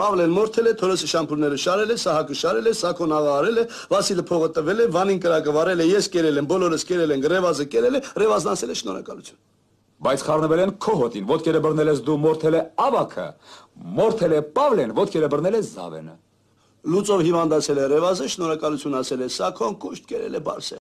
Պավլեն մորթել է, Թորոսի շամփուրները շարել է, Սահակը շարել է, Սակոն աղա արել է, Վասիլը փողը տվել է, Վանին կրակը վարել է, ես կերել եմ, բոլորս կերել են, Ռևազը կերել է, Ռևազն ասել է շնորհակալություն։ Բայց խառնվել են քո հոտին, ոդկերը բռնել ես դու մորթել է ավակը, մորթել է Պավլեն, ոդկերը բռնել է Զավենը։ Լուծով հիվանդացել է Ռևազը, շնորհակալություն ասել է Սակոն, կուշտ կերել է Բարսը։